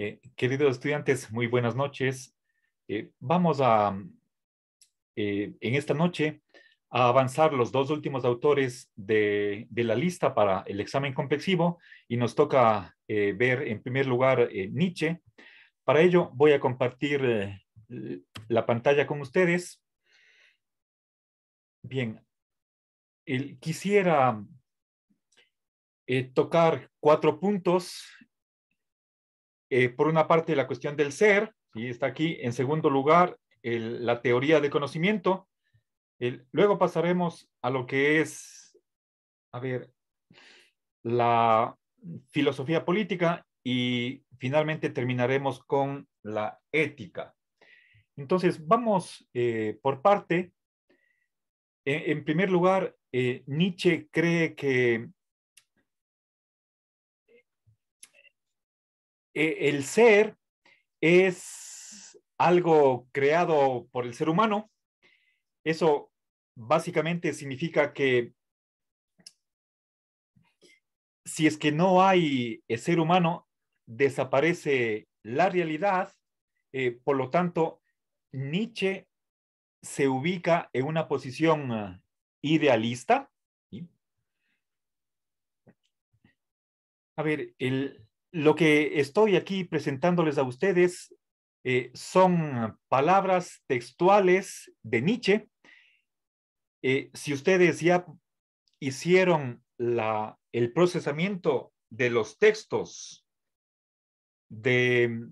Eh, queridos estudiantes, muy buenas noches. Eh, vamos a, mm, eh, en esta noche, a avanzar los dos últimos autores de, la lista para el examen complexivo y nos toca ver en primer lugar Nietzsche. Para ello voy a compartir la pantalla con ustedes. Bien, quisiera tocar cuatro puntos eh, por una parte, la cuestión del ser, y está aquí. En segundo lugar, la teoría de conocimiento. luego pasaremos a lo que es, a ver, la filosofía política y finalmente terminaremos con la ética. Entonces, vamos eh, por parte. E, en, primer lugar, eh, Nietzsche cree que Eh, el ser es algo creado por el ser humano. Eso básicamente significa que si es que no hay el eh, ser humano, desaparece la realidad. Eh, por lo tanto, Nietzsche se ubica en una posición idealista. A ver, el, lo que estoy aquí presentándoles a ustedes eh, son palabras textuales de Nietzsche. Eh, si ustedes ya hicieron el procesamiento de los textos de,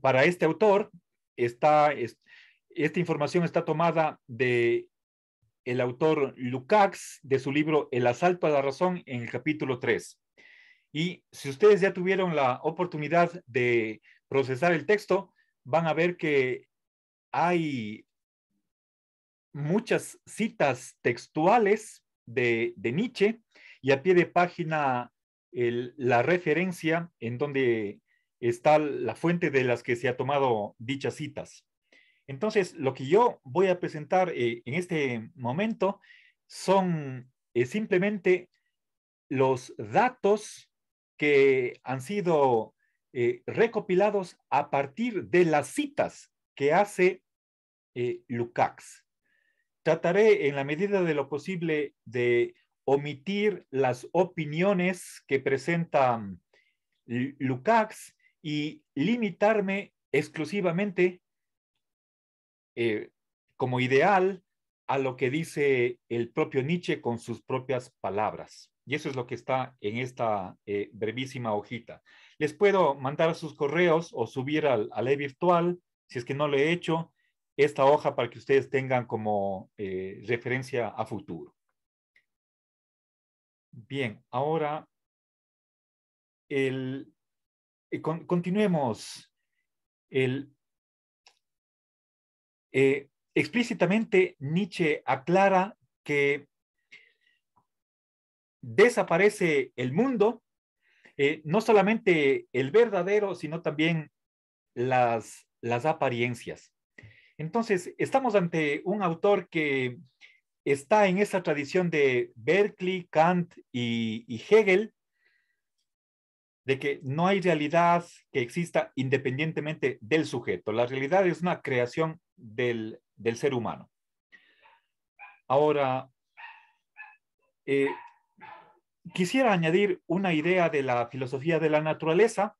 para este autor, esta información está tomada de el autor Lukács de su libro El asalto a la razón en el capítulo 3. Y si ustedes ya tuvieron la oportunidad de procesar el texto, van a ver que hay muchas citas textuales de, Nietzsche y a pie de página la referencia en donde está la fuente de las que se ha tomado dichas citas. Entonces, lo que yo voy a presentar eh, en este momento son eh, simplemente los datos que han sido eh, recopilados a partir de las citas que hace eh, Lukács. Trataré en la medida de lo posible de omitir las opiniones que presenta mm, Lukács y limitarme exclusivamente eh, como ideal a lo que dice el propio Nietzsche con sus propias palabras. Y eso es lo que está en esta eh, brevísima hojita. Les puedo mandar sus correos o subir al, a ley virtual, si es que no lo he hecho, esta hoja para que ustedes tengan como eh, referencia a futuro. Bien, ahora el, eh, continuemos. El, Explícitamente, Nietzsche aclara que desaparece el mundo, eh, no solamente el verdadero, sino también las, las apariencias. Entonces, estamos ante un autor que está en esa tradición de Berkeley, Kant y, Hegel, de que no hay realidad que exista independientemente del sujeto. La realidad es una creación del, del ser humano. Ahora, eh, quisiera añadir una idea de la filosofía de la naturaleza.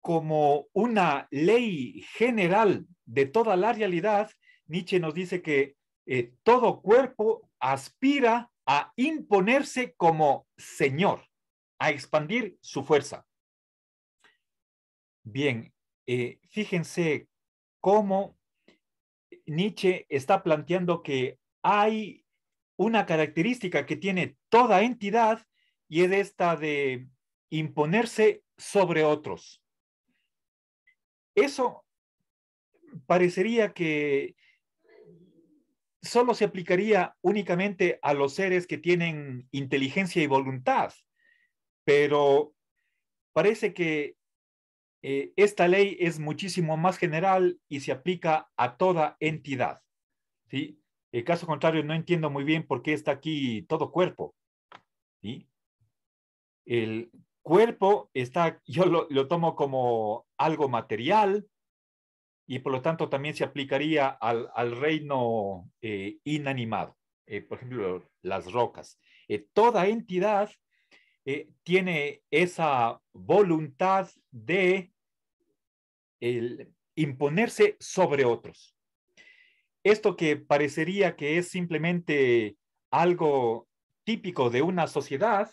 Como una ley general de toda la realidad, Nietzsche nos dice que eh, todo cuerpo aspira a imponerse como señor, a expandir su fuerza. Bien, eh, fíjense cómo Nietzsche está planteando que hay una característica que tiene toda entidad y es esta de imponerse sobre otros. Eso parecería que solo se aplicaría únicamente a los seres que tienen inteligencia y voluntad, pero parece que eh, esta ley es muchísimo más general y se aplica a toda entidad. ¿sí? El caso contrario, no entiendo muy bien por qué está aquí todo cuerpo. ¿sí? El cuerpo está, yo lo, tomo como algo material y por lo tanto también se aplicaría al, reino eh, inanimado, eh, por ejemplo, las rocas. toda entidad eh, tiene esa voluntad de imponerse sobre otros. Esto que parecería que es simplemente algo típico de una sociedad,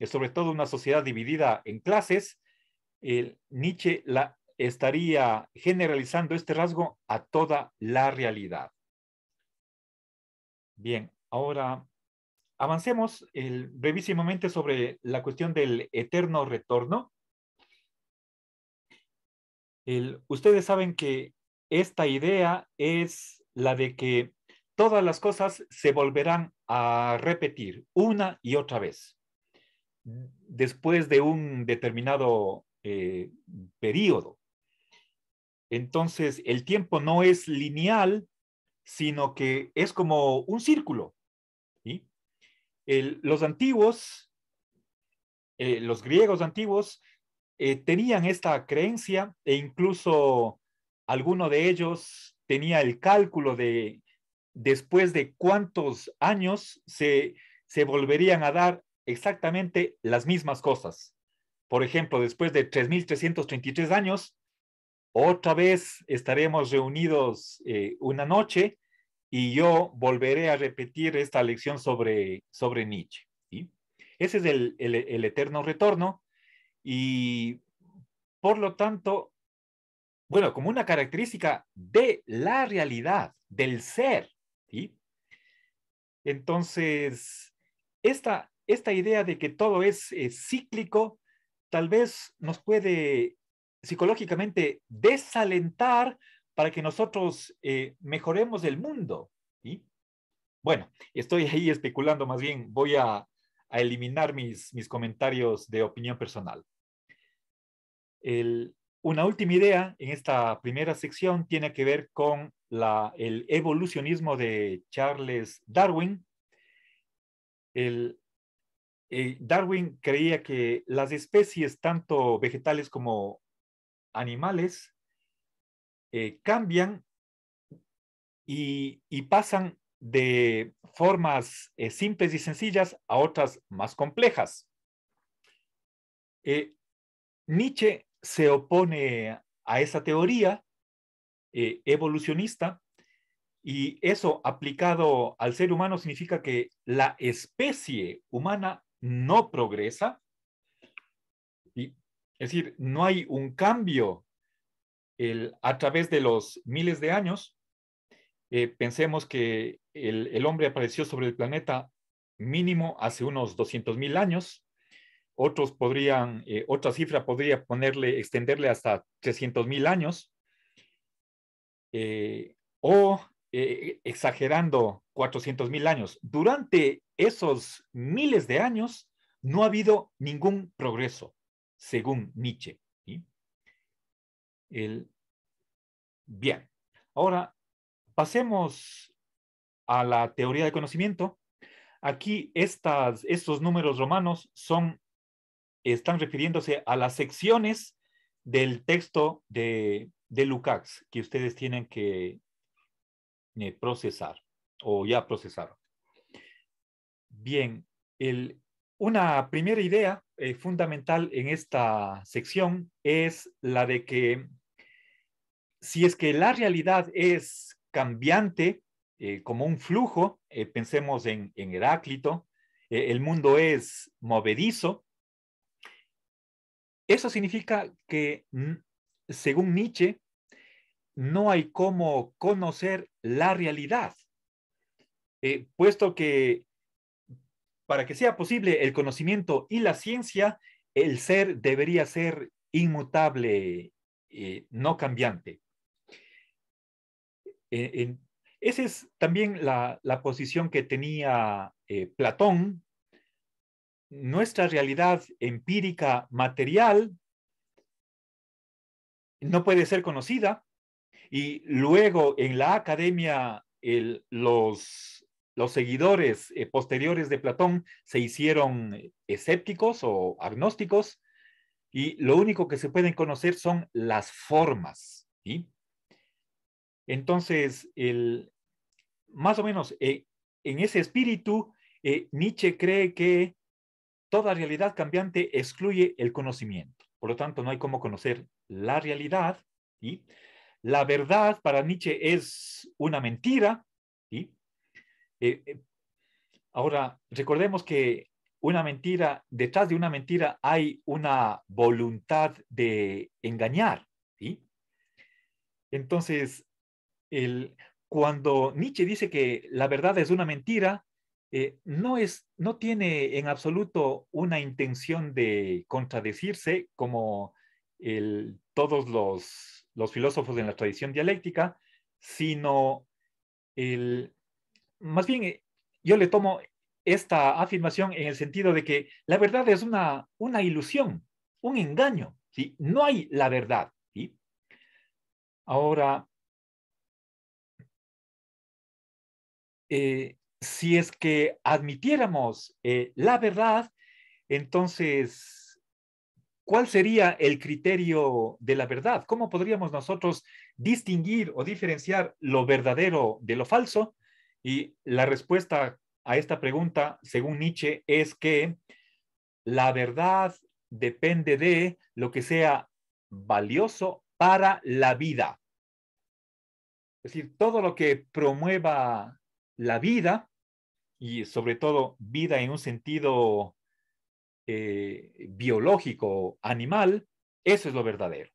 eh, sobre todo una sociedad dividida en clases, Nietzsche la, estaría generalizando este rasgo a toda la realidad. Bien, ahora Avancemos brevísimamente sobre la cuestión del eterno retorno. ustedes saben que esta idea es la de que todas las cosas se volverán a repetir una y otra vez. Después de un determinado eh, periodo. Entonces, el tiempo no es lineal, sino que es como un círculo los antiguos, eh, los griegos antiguos, eh, tenían esta creencia e incluso alguno de ellos tenía el cálculo de después de cuántos años se, volverían a dar exactamente las mismas cosas. Por ejemplo, después de 3.333 años, otra vez estaremos reunidos eh, una noche y yo volveré a repetir esta lección sobre, Nietzsche. Ese es el, eterno retorno y por lo tanto, bueno, como una característica de la realidad, del ser. Entonces, esta, idea de que todo es eh, cíclico tal vez nos puede psicológicamente desalentar para que nosotros eh, mejoremos el mundo. Bueno, estoy ahí especulando más bien, voy a, eliminar mis, mis comentarios de opinión personal. una última idea en esta primera sección tiene que ver con el evolucionismo de Charles Darwin. Eh, Darwin creía que las especies, tanto vegetales como animales, eh, cambian y, pasan de formas eh, simples y sencillas a otras más complejas. Eh, Nietzsche se opone a esa teoría evolucionista y eso aplicado al ser humano significa que la especie humana no progresa. es decir, no hay un cambio a través de los miles de años, eh, pensemos que el, hombre apareció sobre el planeta mínimo hace unos 200.000 mil años. Otros podrían, eh, otra cifra podría ponerle, extenderle hasta 300 mil años. Eh, o exagerando 400.000 mil años. Durante esos miles de años no ha habido ningún progreso, según Nietzsche bien. Ahora, pasemos a la teoría de conocimiento. Aquí estas, estos números romanos son, están refiriéndose a las secciones del texto de, de Lukács que ustedes tienen que eh, procesar o ya procesaron. Bien, una primera idea eh, fundamental en esta sección es la de que si es que la realidad es cambiante, eh, como un flujo, eh, pensemos en, Heráclito, eh, el mundo es movedizo, eso significa que, mm, según Nietzsche, no hay cómo conocer la realidad, puesto que para que sea posible el conocimiento y la ciencia, el ser debería ser inmutable, no cambiante. Eh, esa es también la, posición que tenía eh, Platón. Nuestra realidad empírica material no puede ser conocida y luego en la academia los, seguidores eh, posteriores de Platón se hicieron escépticos o agnósticos y lo único que se pueden conocer son las formas. ¿sí? Entonces, más o menos eh, en ese espíritu, eh, Nietzsche cree que toda realidad cambiante excluye el conocimiento. Por lo tanto, no hay cómo conocer la realidad. y La verdad para Nietzsche es una mentira. Eh, ahora, recordemos que una mentira, detrás de una mentira hay una voluntad de engañar. Entonces, el, cuando Nietzsche dice que la verdad es una mentira, eh, no, es, no tiene en absoluto una intención de contradecirse como todos los, filósofos en la tradición dialéctica, sino el, más bien eh, yo le tomo esta afirmación en el sentido de que la verdad es una, una ilusión, un engaño, ¿sí? no hay la verdad. ¿sí? Ahora, Eh, si es que admitiéramos eh, la verdad, entonces, ¿cuál sería el criterio de la verdad? ¿Cómo podríamos nosotros distinguir o diferenciar lo verdadero de lo falso? Y la respuesta a esta pregunta, según Nietzsche, es que la verdad depende de lo que sea valioso para la vida. Es decir, todo lo que promueva la vida, y sobre todo vida en un sentido eh, biológico, animal, eso es lo verdadero.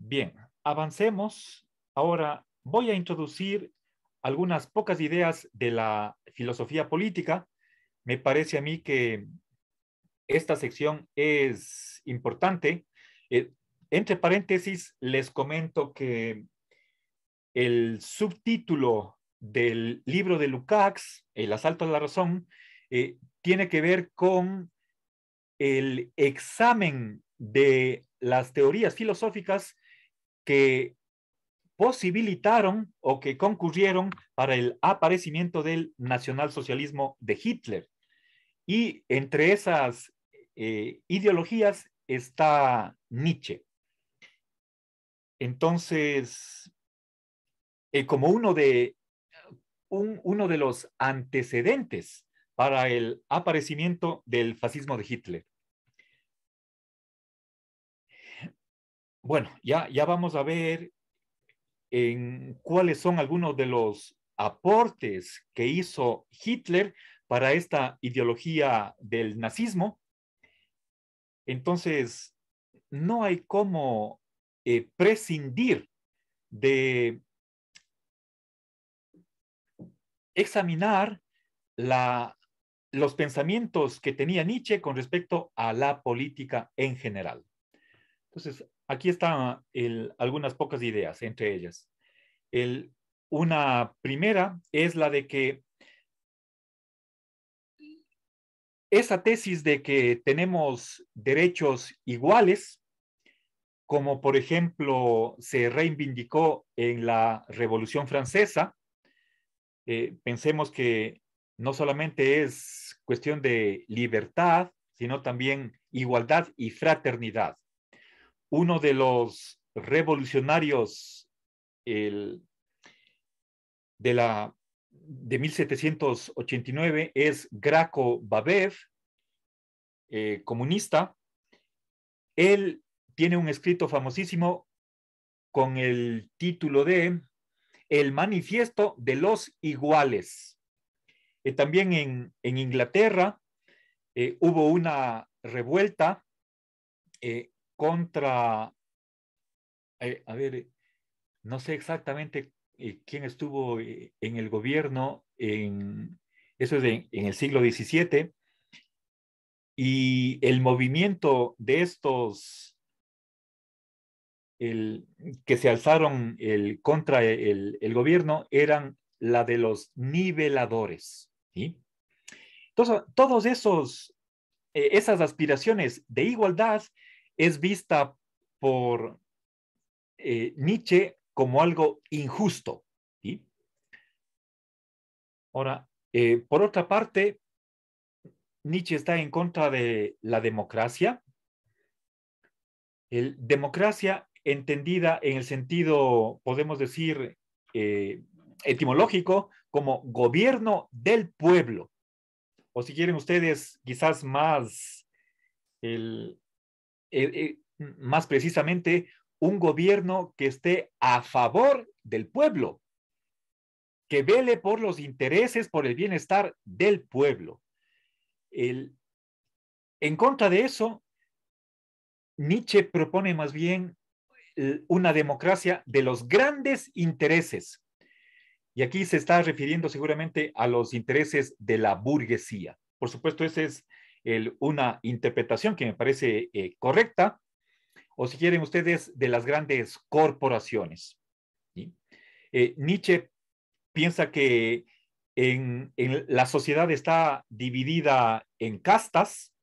Bien, avancemos. Ahora voy a introducir algunas pocas ideas de la filosofía política. Me parece a mí que esta sección es importante. Eh, entre paréntesis, les comento que el subtítulo del libro de Lukács, El asalto a la razón, eh, tiene que ver con el examen de las teorías filosóficas que posibilitaron o que concurrieron para el aparecimiento del nacionalsocialismo de Hitler. Y entre esas eh, ideologías está Nietzsche. Entonces, eh, como uno de uno de los antecedentes para el aparecimiento del fascismo de Hitler. Bueno, ya, ya vamos a ver en cuáles son algunos de los aportes que hizo Hitler para esta ideología del nazismo. Entonces, no hay cómo eh, prescindir de examinar la, los pensamientos que tenía Nietzsche con respecto a la política en general. Entonces, aquí están algunas pocas ideas, entre ellas. una primera es la de que esa tesis de que tenemos derechos iguales, como por ejemplo se reivindicó en la Revolución Francesa, eh, pensemos que no solamente es cuestión de libertad, sino también igualdad y fraternidad. Uno de los revolucionarios de, la, de 1789 es Graco Babev, eh, comunista. Él tiene un escrito famosísimo con el título de el manifiesto de los iguales. Eh, también en, Inglaterra eh, hubo una revuelta eh, contra, a ver, no sé exactamente quién estuvo en el gobierno, en, eso es en el siglo XVII, y el movimiento de estos el, que se alzaron el, contra el, gobierno eran la de los niveladores. Entonces, todos esos, eh, esas aspiraciones de igualdad es vista por eh, Nietzsche como algo injusto. Ahora, eh, por otra parte, Nietzsche está en contra de la democracia. El democracia entendida en el sentido, podemos decir, eh, etimológico, como gobierno del pueblo. O si quieren ustedes, quizás más, eh, eh, más precisamente, un gobierno que esté a favor del pueblo, que vele por los intereses, por el bienestar del pueblo. en contra de eso, Nietzsche propone más bien eh, una democracia de los grandes intereses. Y aquí se está refiriendo seguramente a los intereses de la burguesía. Por supuesto, esa es una interpretación que me parece eh, correcta, o si quieren ustedes, de las grandes corporaciones. Eh, Nietzsche piensa que en la sociedad está dividida en castas,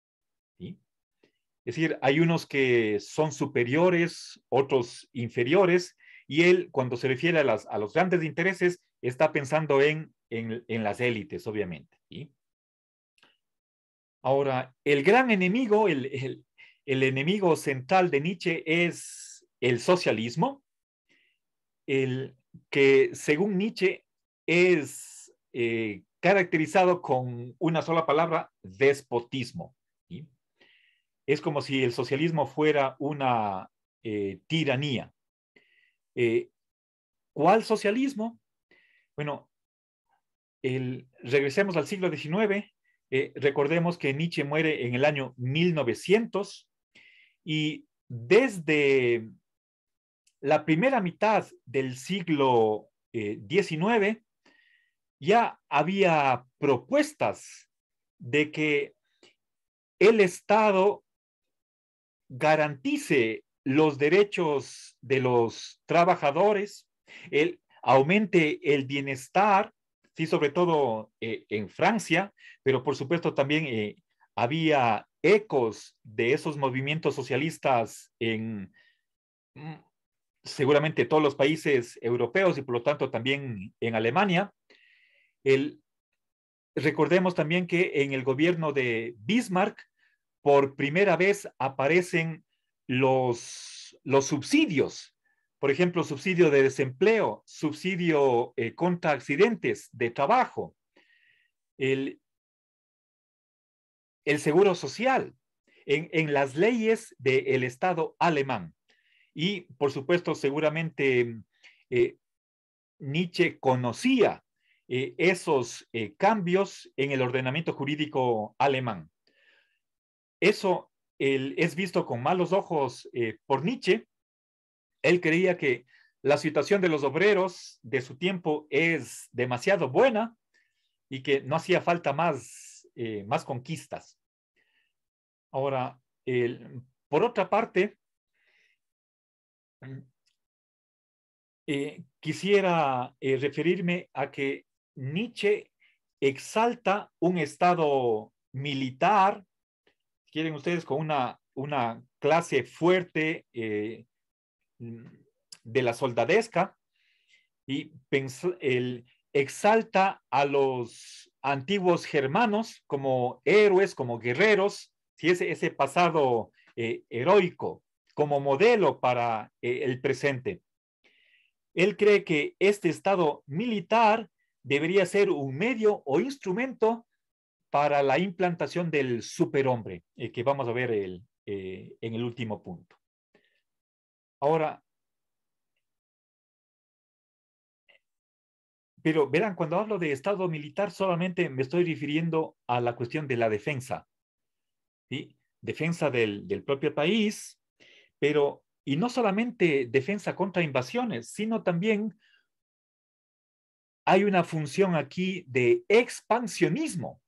es decir, hay unos que son superiores, otros inferiores, y él, cuando se refiere a, los grandes intereses, está pensando en, las élites, obviamente. Ahora, el gran enemigo, el, enemigo central de Nietzsche es el socialismo, el que, según Nietzsche, es eh, caracterizado con una sola palabra, despotismo es como si el socialismo fuera una eh, tiranía. Eh, ¿Cuál socialismo? Bueno, regresemos al siglo XIX. Eh, recordemos que Nietzsche muere en el año 1900 y desde la primera mitad del siglo XIX ya había propuestas de que el Estado garantice los derechos de los trabajadores, el, aumente el bienestar, sí, sobre todo eh, en Francia, pero por supuesto también eh, había ecos de esos movimientos socialistas en mm, seguramente todos los países europeos y por lo tanto también en Alemania. recordemos también que en el gobierno de Bismarck por primera vez aparecen los, los subsidios, por ejemplo, subsidio de desempleo, subsidio eh, contra accidentes de trabajo, el, seguro social, en, las leyes del Estado alemán. Y, por supuesto, seguramente eh, Nietzsche conocía eh, esos cambios en el ordenamiento jurídico alemán. Eso es visto con malos ojos eh, por Nietzsche. Él creía que la situación de los obreros de su tiempo es demasiado buena y que no hacía falta más, eh, más conquistas. Ahora, por otra parte, eh, quisiera referirme a que Nietzsche exalta un estado militar quieren ustedes, con una, clase fuerte eh, de la soldadesca y el, exalta a los antiguos germanos como héroes, como guerreros, si ese, ese pasado eh, heroico, como modelo para eh, el presente. Él cree que este estado militar debería ser un medio o instrumento para la implantación del superhombre, eh, que vamos a ver eh, en el último punto. Ahora, pero verán, cuando hablo de Estado militar, solamente me estoy refiriendo a la cuestión de la defensa, ¿sí? defensa del, del propio país, pero, y no solamente defensa contra invasiones, sino también hay una función aquí de expansionismo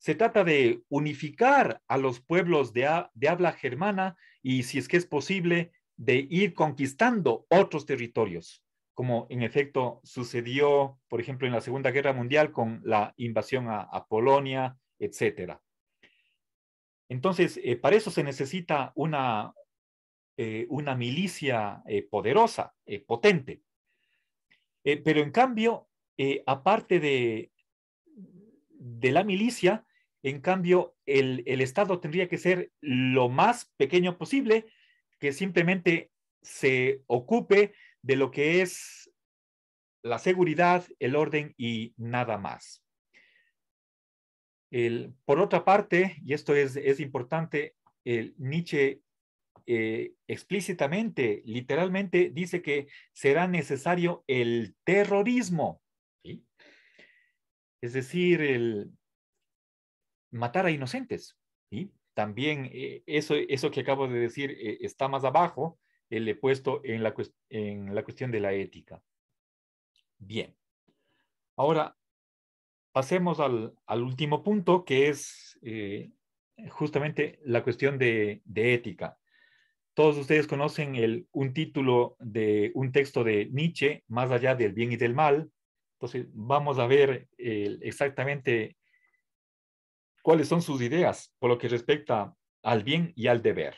se trata de unificar a los pueblos de, habla germana y, si es que es posible, de ir conquistando otros territorios, como en efecto sucedió, por ejemplo, en la Segunda Guerra Mundial con la invasión a, Polonia, etc. Entonces, eh, para eso se necesita una, eh, una milicia eh, poderosa, potente. pero en cambio, aparte de la milicia, en cambio, el, Estado tendría que ser lo más pequeño posible, que simplemente se ocupe de lo que es la seguridad, el orden y nada más. por otra parte, y esto es, importante, el Nietzsche eh, explícitamente, literalmente, dice que será necesario el terrorismo. Es decir, el, matar a inocentes. ¿sí? También eh, eso, eso que acabo de decir eh, está más abajo, el he puesto en la, en la cuestión de la ética. Bien. Ahora, pasemos al, último punto, que es eh, justamente la cuestión de, de, ética. Todos ustedes conocen el, un título de un texto de Nietzsche, Más allá del bien y del mal. Entonces, vamos a ver exactamente cuáles son sus ideas por lo que respecta al bien y al deber.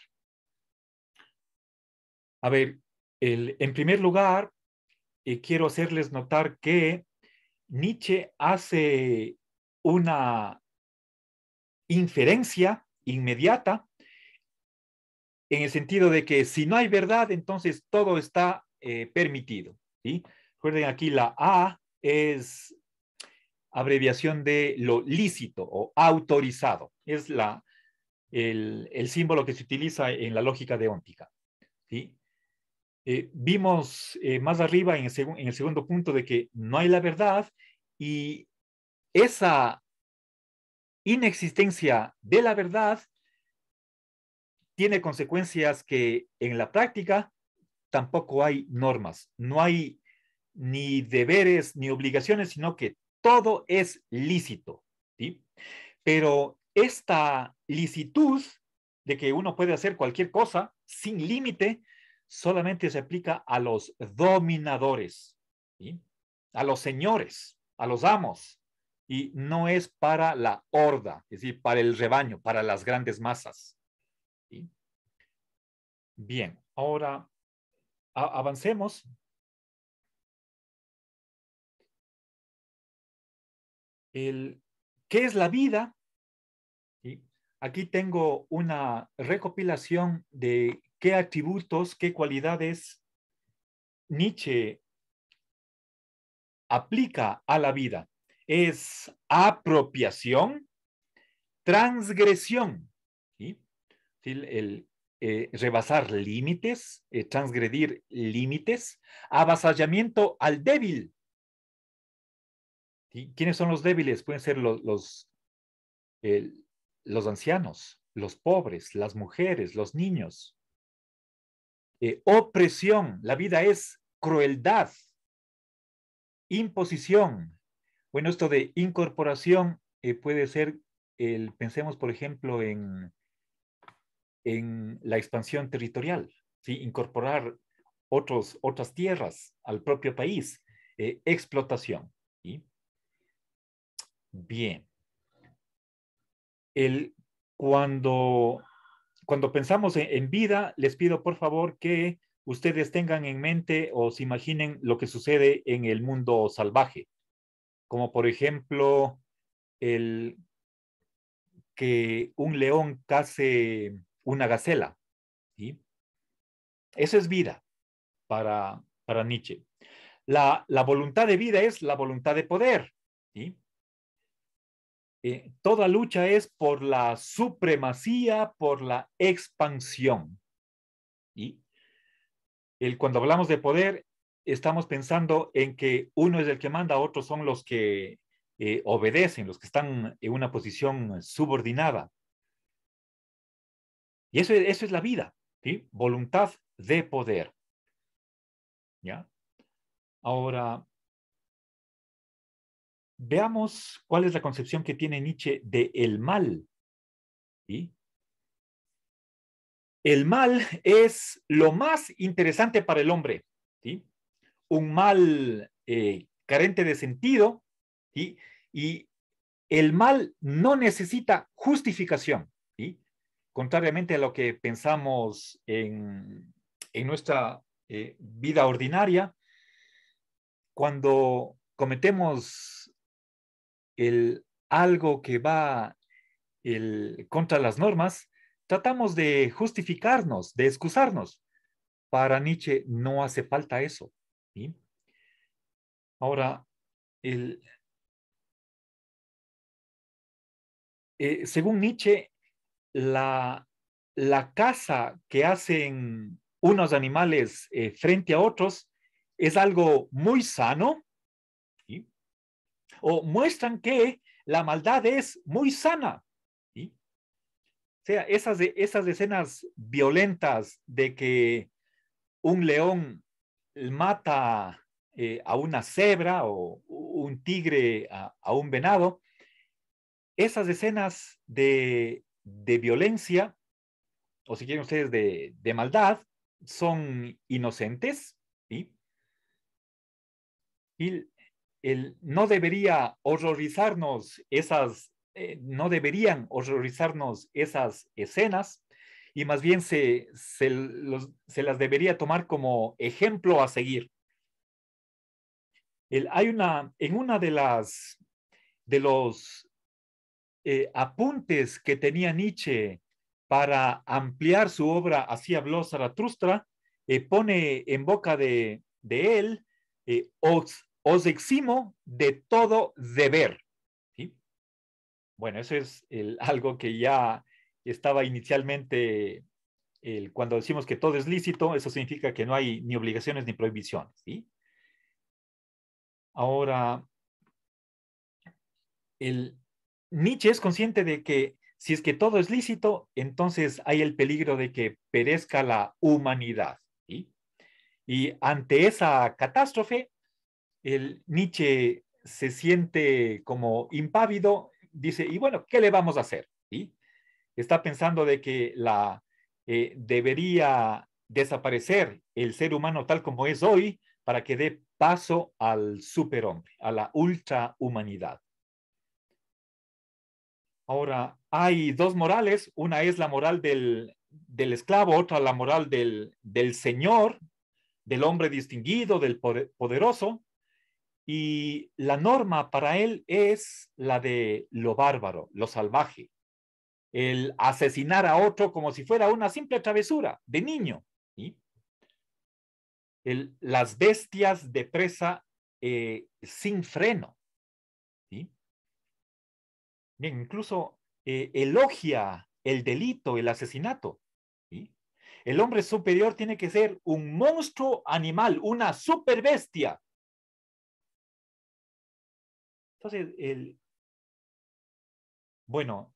A ver, en primer lugar, eh, quiero hacerles notar que Nietzsche hace una inferencia inmediata en el sentido de que si no hay verdad, entonces todo está eh, permitido. ¿sí? Recuerden aquí la A es abreviación de lo lícito o autorizado. Es la, el, símbolo que se utiliza en la lógica deóntica. ¿sí? Eh, vimos eh, más arriba en el segundo punto de que no hay la verdad y esa inexistencia de la verdad tiene consecuencias que en la práctica tampoco hay normas, no hay ni deberes ni obligaciones, sino que todo es lícito, ¿sí? Pero esta licitud de que uno puede hacer cualquier cosa sin límite, solamente se aplica a los dominadores, a los señores, a los amos, y no es para la horda, es decir, para el rebaño, para las grandes masas. Bien, ahora avancemos ¿qué es la vida? Aquí tengo una recopilación de qué atributos, qué cualidades Nietzsche aplica a la vida. Es apropiación, transgresión, eh, rebasar límites, eh, transgredir límites, avasallamiento al débil, ¿Quiénes son los débiles? Pueden ser los, eh, los, ancianos, los pobres, las mujeres, los niños. Eh, opresión, la vida es crueldad, imposición. Bueno, esto de incorporación eh, puede ser, el, pensemos por ejemplo en, la expansión territorial, incorporar otras tierras al propio país, explotación bien. El, cuando, cuando pensamos en, vida, les pido por favor que ustedes tengan en mente o se imaginen lo que sucede en el mundo salvaje, como por ejemplo el que un león case una gacela. Eso es vida para, para Nietzsche. la, voluntad de vida es la voluntad de poder. Eh, toda lucha es por la supremacía, por la expansión. Y cuando hablamos de poder, estamos pensando en que uno es el que manda, otros son los que eh, obedecen, los que están en una posición subordinada. Y eso, es la vida, voluntad de poder. ¿Ya? Ahora, Veamos cuál es la concepción que tiene Nietzsche de el mal. ¿Sí? El mal es lo más interesante para el hombre. ¿sí? Un mal eh, carente de sentido ¿sí? y el mal no necesita justificación. ¿sí? Contrariamente a lo que pensamos en, en nuestra eh, vida ordinaria, cuando cometemos el algo que va contra las normas, tratamos de justificarnos, de excusarnos. Para Nietzsche no hace falta eso. Ahora, eh, según Nietzsche, la, caza que hacen unos animales eh, frente a otros es algo muy sano o muestran que la maldad es muy sana. O sea, esas, esas escenas violentas de que un león mata eh, a una cebra o un tigre a, un venado, esas escenas de, violencia, o si quieren ustedes, de, maldad, son inocentes. ¿sí? Y no debería horrorizarnos esas, eh, no deberían horrorizarnos esas escenas y más bien se, se, las debería tomar como ejemplo a seguir. hay una, en una de las, de los eh, apuntes que tenía Nietzsche para ampliar su obra, así habló Zaratustra, eh, pone en boca de, de él, eh, os eximo de todo deber. Bueno, eso es algo que ya estaba inicialmente, cuando decimos que todo es lícito, eso significa que no hay ni obligaciones ni prohibiciones. Ahora, el, Nietzsche es consciente de que si es que todo es lícito, entonces hay el peligro de que perezca la humanidad. Y ante esa catástrofe, el Nietzsche se siente como impávido, dice, y bueno, ¿qué le vamos a hacer? Está pensando de que la, eh, debería desaparecer el ser humano tal como es hoy para que dé paso al superhombre, a la ultrahumanidad. Ahora, hay dos morales, una es la moral del, esclavo, otra la moral del señor, del hombre distinguido, del poderoso, y la norma para él es la de lo bárbaro, lo salvaje, el asesinar a otro como si fuera una simple travesura de niño. las bestias de presa eh, sin freno. Bien, incluso eh, elogia el delito, el asesinato. El hombre superior tiene que ser un monstruo animal, una superbestia. Entonces, el, bueno,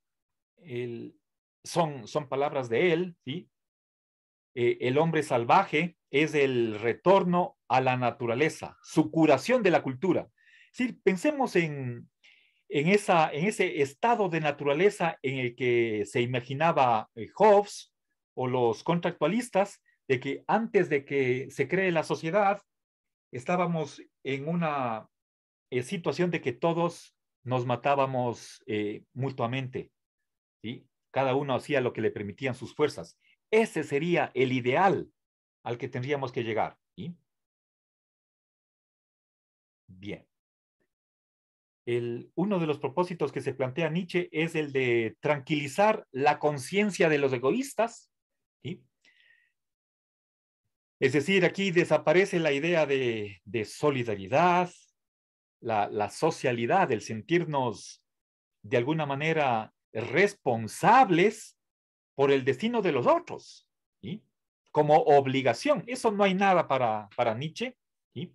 son, son palabras de él, ¿sí? Eh, el hombre salvaje es el retorno a la naturaleza, su curación de la cultura. Sí, pensemos en, en, esa, en ese estado de naturaleza en el que se imaginaba eh, Hobbes o los contractualistas, de que antes de que se cree la sociedad, estábamos en una eh, situación de que todos nos matábamos eh, mutuamente, y cada uno hacía lo que le permitían sus fuerzas. Ese sería el ideal al que tendríamos que llegar. Bien. El, uno de los propósitos que se plantea Nietzsche es el de tranquilizar la conciencia de los egoístas. Es decir, aquí desaparece la idea de, de solidaridad, la, socialidad, el sentirnos de alguna manera responsables por el destino de los otros, ¿sí? como obligación. Eso no hay nada para, para Nietzsche. ¿sí?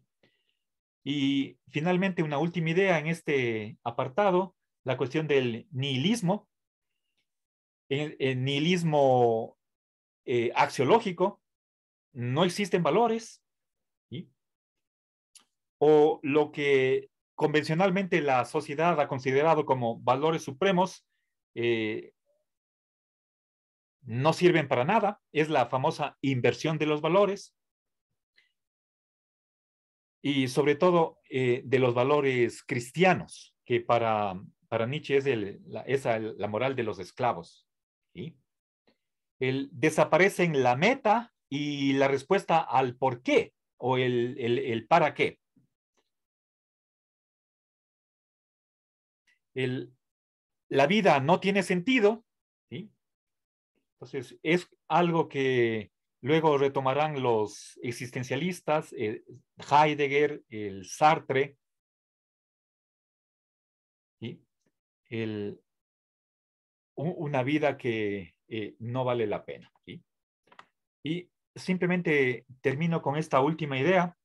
Y finalmente, una última idea en este apartado, la cuestión del nihilismo, el, nihilismo eh, axiológico, no existen valores, ¿sí? o lo que Convencionalmente la sociedad ha considerado como valores supremos, eh, no sirven para nada, es la famosa inversión de los valores y sobre todo eh, de los valores cristianos, que para, para Nietzsche es, la, moral de los esclavos. El, desaparecen la meta y la respuesta al por qué o el, el para qué. la vida no tiene sentido, entonces es algo que luego retomarán los existencialistas, eh, Heidegger, el Sartre, una vida que eh, no vale la pena. Y simplemente termino con esta última idea.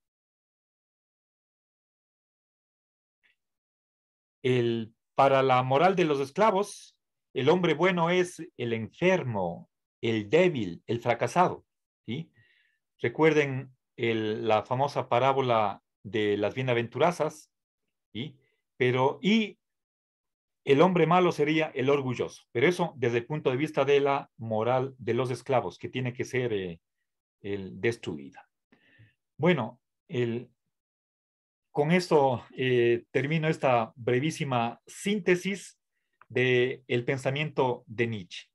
El para la moral de los esclavos, el hombre bueno es el enfermo, el débil, el fracasado. ¿sí? Recuerden la famosa parábola de las bienaventurazas, pero y el hombre malo sería el orgulloso, pero eso desde el punto de vista de la moral de los esclavos, que tiene que ser eh, el destruida. Bueno, el, con esto eh, termino esta brevísima síntesis del pensamiento de Nietzsche.